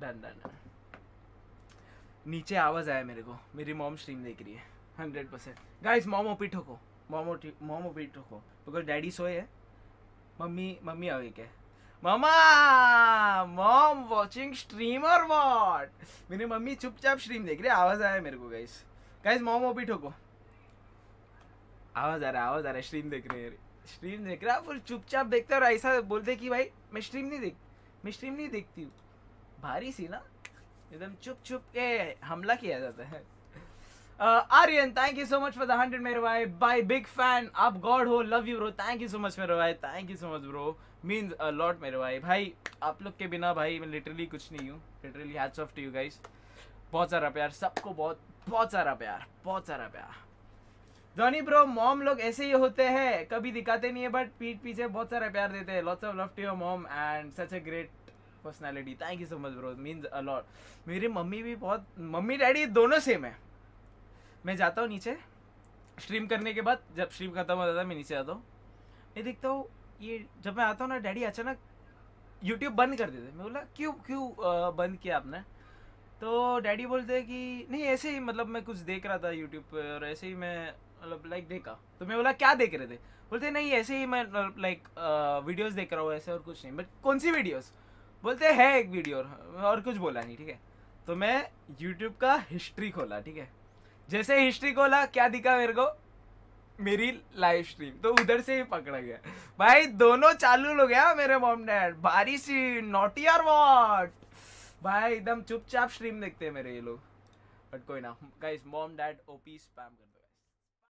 done done नीचे आवाज़ आया मेरे को मेरी मॉम स्ट्रीम देख रही है hundred percent guys momo OP ठोको मोमो मोमो ओपी ठोको बिकॉज डैडी सोए है मम्मी मम्मी अवेक क्या मामा मॉम वॉचिंग स्ट्रीम और वॉट मेरी मम्मी चुपचाप स्ट्रीम देख रही है आवाज़ आया मेरे को गाइस गाइज मोमो ओपी ठोको आवाज़ आ रहा है आवाज़ आ रहा है स्ट्रीम देख रहे हैं स्ट्रीम देख रहा है फुल चुपचाप देखते और ऐसा बोलते कि भाई मैं स्ट्रीम नहीं देख मैं स्ट्रीम नहीं देखती हूँ भारी सी ना एकदम चुप चुप के हमला किया जाता है Aryan thank you so much for the hundred मेरे भाई बाय बिग फैन आप गॉड हो love you bro thank you so much मेरे भाई thank you so much bro means lot मेरे भाई भाई आप लोग के बिना भाई मैं लिटरली कुछ नहीं हूँ literally hats off to you guys बहुत सारा प्यार सबको बहुत बहुत सारा प्यार बहुत सारा प्यार धोनी ब्रो मॉम लोग ऐसे ही होते हैं कभी दिखाते नहीं है बट पीठ पीछे बहुत सारा प्यार देते हैं lots of love to your mom and such a great personality thank you so much bro means a lot मेरी मम्मी भी बहुत मम्मी डैडी दोनों सेम है मैं जाता हूँ नीचे स्ट्रीम करने के बाद जब स्ट्रीम खत्म हो जाता है मैं नीचे आता हूँ मैं देखता हूँ ये जब मैं आता हूँ ना डैडी अचानक यूट्यूब बंद कर देते मैं बोला क्यों क्यों बंद किया आपने तो डैडी बोलते कि नहीं ऐसे ही मतलब मैं कुछ देख रहा था यूट्यूब पर और ऐसे ही मैं मतलब लाइक देखा तो मैं बोला क्या देख रहे थे बोलते नहीं ऐसे ही मैं लाइक मतलब, वीडियोस देख रहा हूँ ऐसे और कुछ नहीं बट कौन सी वीडियोस बोलते है एक वीडियो और कुछ बोला नहीं ठीक है तो मैं यूट्यूब का हिस्ट्री खोला ठीक है जैसे हिस्ट्री खोला क्या दिखा मेरे को मेरी लाइव स्ट्रीम तो उधर से ही पकड़ा गया भाई दोनों चालू हो गया हाँ, मेरे मॉम डैड बारिश नॉटी आर वॉट भाई एकदम चुपचाप स्ट्रीम देखते हैं मेरे ये लोग बट कोई ना guys mom dad OP spam करते